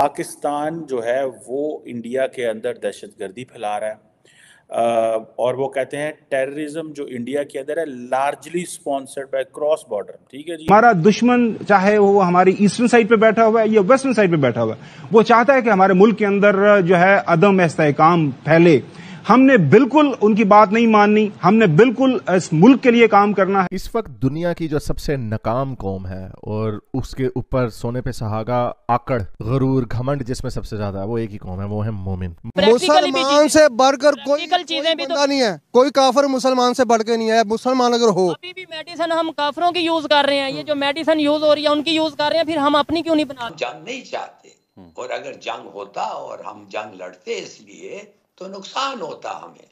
पाकिस्तान जो है वो इंडिया के अंदर गर्दी फैला रहा है और वो कहते हैं टेररिज्म जो इंडिया के अंदर है largely sponsored by cross border ठीक है जी हमारा दुश्मन चाहे वो हमारी ईस्टर्न साइड पे बैठा हुआ है या वेस्टर्न साइड पे बैठा हुआ है वो चाहता है कि हमारे मुल्क के अंदर जो है अदम काम फैले हमने बिल्कुल उनकी बात नहीं माननी हमने बिल्कुल इस मुल्क के लिए काम करना है इस वक्त दुनिया की जो सबसे नाकाम कौम है और उसके ऊपर सोने पे सहागा आकड़ गरूर घमंड जिसमें सबसे ज्यादा है वो एक ही कौम है वो है मोमिन तो मुसलमान से बढ़कर कोई चीजें भी तो नहीं है कोई काफर मुसलमान से बढ़ के नहीं है मुसलमान अगर हो अभी भी मेडिसिन हम काफरों की यूज कर रहे हैं ये जो मेडिसिन यूज हो रही है उनकी यूज कर रहे हैं फिर हम अपनी क्यों नहीं बना जंग नहीं चाहते और अगर जंग होता और हम जंग लड़ते इसलिए तो नुकसान होता हमें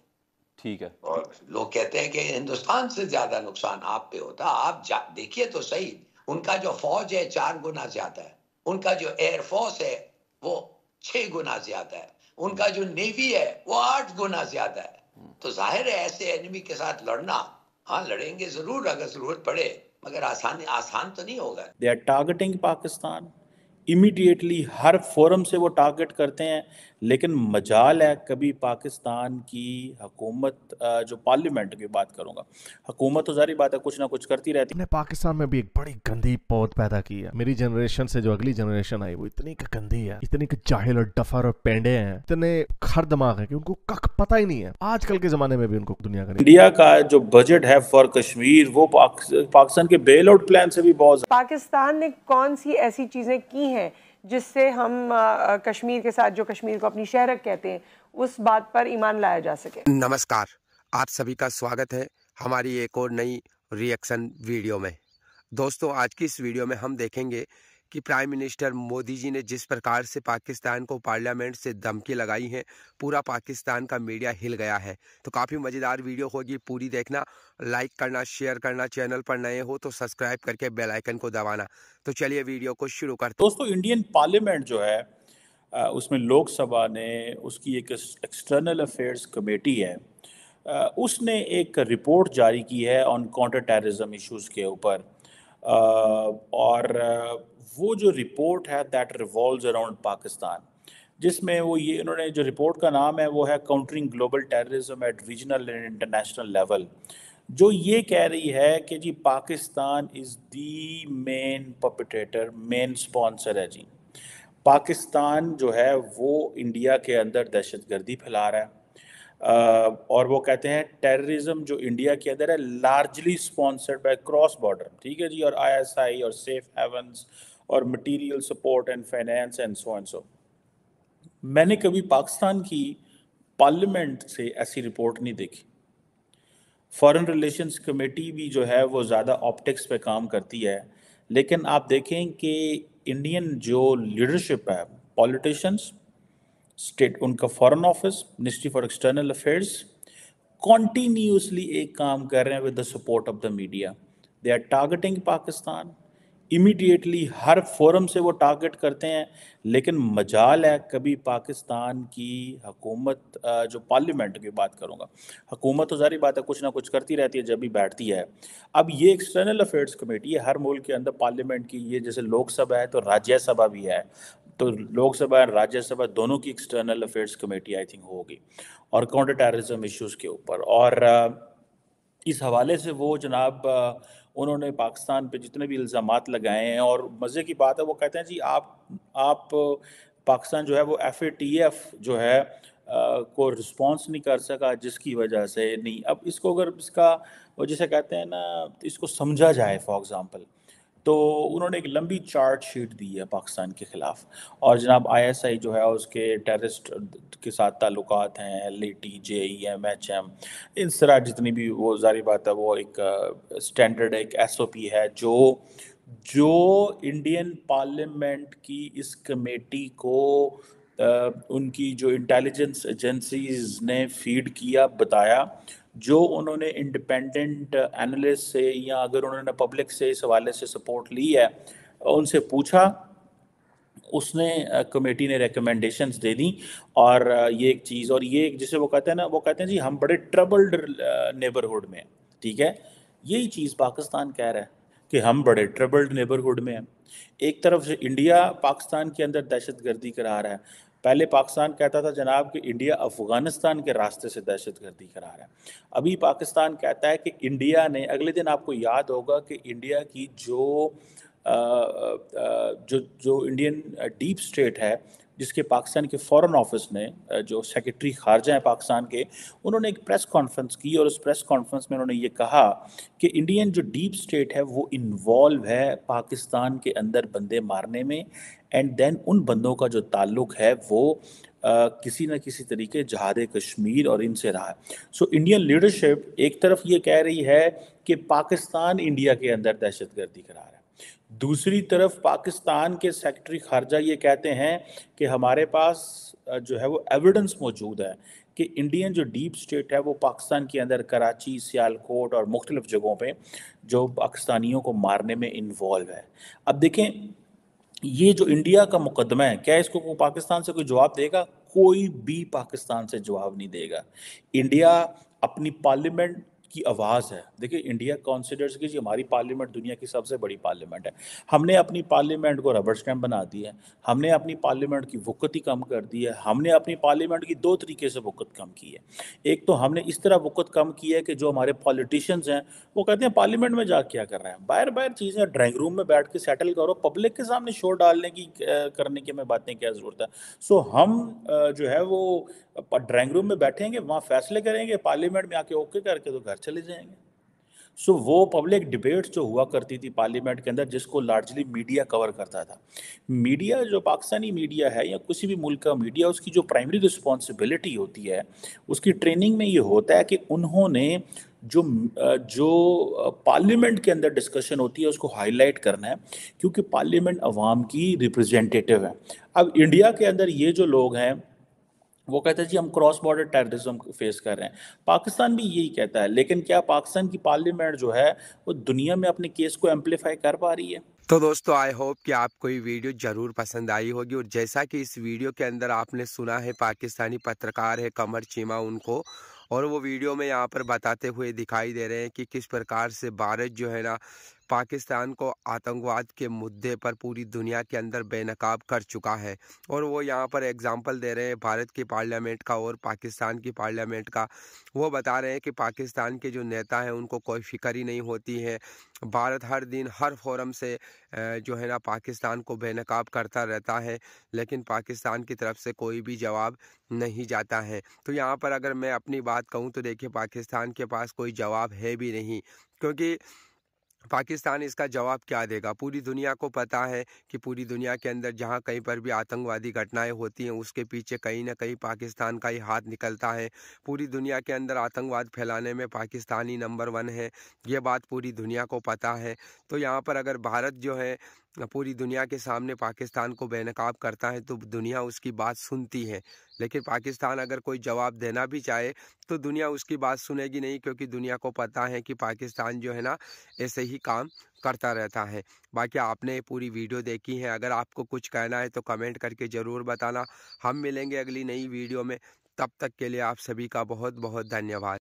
ठीक है और लोग कहते हैं कि हिंदुस्तान से ज्यादा नुकसान आप पे होता आप देखिए तो सही उनका जो फौज है चार गुना ज्यादा है उनका जो एयरफोर्स है वो छह गुना ज्यादा है उनका जो नेवी है वो आठ गुना ज्यादा है तो जाहिर है ऐसे एनिमी के साथ लड़ना हाँ लड़ेंगे जरूर अगर जरूरत पड़े मगर आसान आसान तो नहीं होगा they are targeting Pakistan immediately हर फोरम से वो टारगेट करते हैं लेकिन मजाल है कभी पाकिस्तान की हकूमत जो पार्लियामेंट की बात करूंगा हकूमत तो जारी बात है कुछ ना कुछ करती रहती है पाकिस्तान में भी एक बड़ी गंदी पौध पैदा की है मेरी जनरेशन से जो अगली जनरेशन आई वो इतनी गंदी है इतनी जाहिल और डफर और पेंडे हैं इतने खर दिमाग है कि उनको कख पता ही नहीं है आजकल के जमाने में भी उनको दुनिया का इंडिया का जो बजट है फॉर कश्मीर वो पाकिस्तान के बेल आउट प्लान से भी बहुत पाकिस्तान ने कौन सी ऐसी चीजें की है जिससे हम कश्मीर के साथ जो कश्मीर को अपनी शहरक कहते हैं उस बात पर ईमान लाया जा सके नमस्कार आप सभी का स्वागत है हमारी एक और नई रिएक्शन वीडियो में दोस्तों आज की इस वीडियो में हम देखेंगे कि प्राइम मिनिस्टर मोदी जी ने जिस प्रकार से पाकिस्तान को पार्लियामेंट से धमकी लगाई है पूरा पाकिस्तान का मीडिया हिल गया है तो काफ़ी मज़ेदार वीडियो होगी पूरी देखना लाइक करना शेयर करना चैनल पर नए हो तो सब्सक्राइब करके बेल आइकन को दबाना तो चलिए वीडियो को शुरू करते दोस्तों इंडियन पार्लियामेंट जो है उसमें लोकसभा ने उसकी एक एक्सटर्नल अफेयर्स कमेटी है उसने एक रिपोर्ट जारी की है ऑन काउंटर टेररिज्म इश्यूज़ के ऊपर और वो जो रिपोर्ट है दैट रिवॉल्व अराउंड पाकिस्तान जिसमें वो ये उन्होंने जो रिपोर्ट का नाम है वो है countering global terrorism at regional and international level जो ये कह रही है कि जी पाकिस्तान इज़ दी मेन पपिटेटर मेन स्पॉन्सर है जी पाकिस्तान जो है वो इंडिया के अंदर दहशत गर्दी फैला रहा है और वो कहते हैं टेररिज्म जो इंडिया के अंदर है largely sponsored by cross border ठीक है जी और आईएसआई और सेफ हेवंस और material support and finance and so and so मैंने कभी पाकिस्तान की पार्लियामेंट से ऐसी रिपोर्ट नहीं देखी फॉरेन रिलेशंस कमेटी भी जो है वो ज़्यादा ऑप्टिक्स पे काम करती है लेकिन आप देखें कि इंडियन जो लीडरशिप है पॉलिटिशन्स स्टेट उनका foreign office ministry for external affairs continuously एक काम कर रहे हैं with the support of the media they are targeting Pakistan immediately हर फोरम से वो टारगेट करते हैं लेकिन मजाल है कभी पाकिस्तान की हकूमत जो पार्लियामेंट की बात करूँगा हकूमत तो जारी बात है कुछ ना कुछ करती रहती है जब भी बैठती है अब ये एक्सटर्नल अफेयर्स कमेटी है हर मुल्क के अंदर पार्लियामेंट की ये जैसे लोकसभा है तो राज्यसभा भी है तो लोकसभा राज्यसभा दोनों की external affairs committee I think होगी और काउंटर टेररिज्म इश्यूज़ के ऊपर और इस हवाले से वो जनाब उन्होंने पाकिस्तान पे जितने भी इल्ज़ाम लगाए हैं और मज़े की बात है वो कहते हैं जी आप आप पाकिस्तान जो है वो एफ जो है आ, को रिस्पॉन्स नहीं कर सका जिसकी वजह से नहीं अब इसको अगर इसका वो जिसे कहते हैं ना इसको समझा जाए फॉर एग्ज़ाम्पल तो उन्होंने एक लंबी चार्ट शीट दी है पाकिस्तान के ख़िलाफ और जनाब आईएसआई जो है उसके टेररिस्ट के साथ ताल्लुक हैं T J E M H M इस तरह जितनी भी वो जारी बात है वो एक स्टैंडर्ड एक एस ओ पी है जो जो इंडियन पार्लियामेंट की इस कमेटी को आ, उनकी जो इंटेलिजेंस एजेंसीज ने फीड किया बताया जो उन्होंने इंडिपेंडेंट एनालिस्ट से या अगर उन्होंने पब्लिक से इस हवाले से सपोर्ट ली है उनसे पूछा उसने कमेटी ने रिकमेंडेशन दे दी और ये एक चीज़ और ये जिसे वो कहते हैं ना वो कहते हैं जी हम बड़े ट्रबल्ड नेबरहुड में हैं ठीक है यही चीज़ पाकिस्तान कह रहा है कि हम बड़े ट्रबल्ड नेबरहुड में हैं एक तरफ इंडिया पाकिस्तान के अंदर दहशत गर्दी करा रहा है पहले पाकिस्तान कहता था जनाब कि इंडिया अफ़गानिस्तान के रास्ते से दहशत गर्दी करा रहा है अभी पाकिस्तान कहता है कि इंडिया ने अगले दिन आपको याद होगा कि इंडिया की जो आ, आ, जो जो इंडियन डीप स्टेट है जिसके पाकिस्तान के फॉरेन ऑफिस ने जो सेक्रेटरी खारजा हैं पाकिस्तान के उन्होंने एक प्रेस कॉन्फ्रेंस की और उस प्रेस कॉन्फ्रेंस में उन्होंने ये कहा कि इंडियन जो डीप स्टेट है वो इन्वॉल्व है पाकिस्तान के अंदर बंदे मारने में एंड देन उन बंदों का जो ताल्लुक है वो आ, किसी न किसी तरीके जहाद कश्मीर और इनसे रहा है सो इंडियन लीडरशिप एक तरफ ये कह रही है कि पाकिस्तान इंडिया के अंदर दहशत गर्दी करा रहा है दूसरी तरफ पाकिस्तान के सेक्रेटरी खारजा ये कहते हैं कि हमारे पास जो है वो एविडेंस मौजूद है कि इंडियन जो डीप स्टेट है वो पाकिस्तान के अंदर कराची सियालकोट और मुख्तलिफ जगहों पे जो पाकिस्तानियों को मारने में इन्वॉल्व है अब देखें ये जो इंडिया का मुकदमा है क्या इसको पाकिस्तान से कोई जवाब देगा कोई भी पाकिस्तान से जवाब नहीं देगा इंडिया अपनी पार्लियामेंट की आवाज़ है देखिए इंडिया कॉन्सिडर्स की जी हमारी पार्लियामेंट दुनिया की सबसे बड़ी पार्लियामेंट है हमने अपनी पार्लियामेंट को रबर स्टैम्प बना दी है हमने अपनी पार्लियामेंट की वक़्त ही कम कर दी है हमने अपनी पार्लियामेंट की दो तरीके से वक़्त कम की है एक तो हमने इस तरह वक़्त कम की है कि जो हमारे पॉलिटिशियंस हैं वो कहते हैं पार्लियामेंट में जा क्या कर रहे हैं बाहर बाहर चीज़ें ड्राइंग रूम में बैठ के सेटल करो पब्लिक के सामने शोर डालने की करने की हमें बातें क्या ज़रूरत है सो हम जो है वो ड्राइंग रूम में बैठेंगे वहाँ फैसले करेंगे पार्लियामेंट में आके ओके करके तो घर चले जाएंगे सो so, वो पब्लिक डिबेट्स जो हुआ करती थी पार्लियामेंट के अंदर जिसको लार्जली मीडिया कवर करता था मीडिया जो पाकिस्तानी मीडिया है या किसी भी मुल्क का मीडिया उसकी जो प्राइमरी रिस्पॉन्सिबिलिटी होती है उसकी ट्रेनिंग में ये होता है कि उन्होंने जो जो पार्लियामेंट के अंदर डिस्कशन होती है उसको हाईलाइट करना है क्योंकि पार्लियामेंट अवाम की रिप्रेजेंटेटिव है अब इंडिया के अंदर ये जो लोग हैं वो कहता है जी हम क्रॉस बॉर्डर टेररिज्म फेस कर रहे हैं पाकिस्तान भी यही कहता है लेकिन क्या पाकिस्तान की पार्लियामेंट जो है वो दुनिया में अपने केस को एम्पलीफाई कर पा रही है तो दोस्तों आई होप कि आपको ये वीडियो जरूर पसंद आई होगी और जैसा कि इस वीडियो के अंदर आपने सुना है पाकिस्तानी पत्रकार है कमर चीमा उनको और वो वीडियो में यहाँ पर बताते हुए दिखाई दे रहे हैं कि किस प्रकार से भारत जो है ना पाकिस्तान को आतंकवाद के मुद्दे पर पूरी दुनिया के अंदर बेनकाब कर चुका है और वो यहाँ पर एग्ज़ाम्पल दे रहे हैं भारत की पार्लियामेंट का और पाकिस्तान की पार्लियामेंट का वो बता रहे हैं कि पाकिस्तान के जो नेता हैं उनको कोई फिक्र ही नहीं होती है भारत हर दिन हर फोरम से जो है ना पाकिस्तान को बेनकाब करता रहता है लेकिन पाकिस्तान की तरफ से कोई भी जवाब नहीं जाता है तो यहाँ पर अगर मैं अपनी बात कहूँ तो देखिए पाकिस्तान के पास कोई जवाब है भी नहीं क्योंकि पाकिस्तान इसका जवाब क्या देगा पूरी दुनिया को पता है कि पूरी दुनिया के अंदर जहाँ कहीं पर भी आतंकवादी घटनाएं होती हैं उसके पीछे कहीं ना कहीं पाकिस्तान का ही हाथ निकलता है पूरी दुनिया के अंदर आतंकवाद फैलाने में पाकिस्तान ही नंबर वन है ये बात पूरी दुनिया को पता है तो यहाँ पर अगर भारत जो है पूरी दुनिया के सामने पाकिस्तान को बेनकाब करता है तो दुनिया उसकी बात सुनती है लेकिन पाकिस्तान अगर कोई जवाब देना भी चाहे तो दुनिया उसकी बात सुनेगी नहीं क्योंकि दुनिया को पता है कि पाकिस्तान जो है ना ऐसे ही काम करता रहता है बाकी आपने पूरी वीडियो देखी है अगर आपको कुछ कहना है तो कमेंट करके ज़रूर बताना हम मिलेंगे अगली नई वीडियो में तब तक के लिए आप सभी का बहुत बहुत धन्यवाद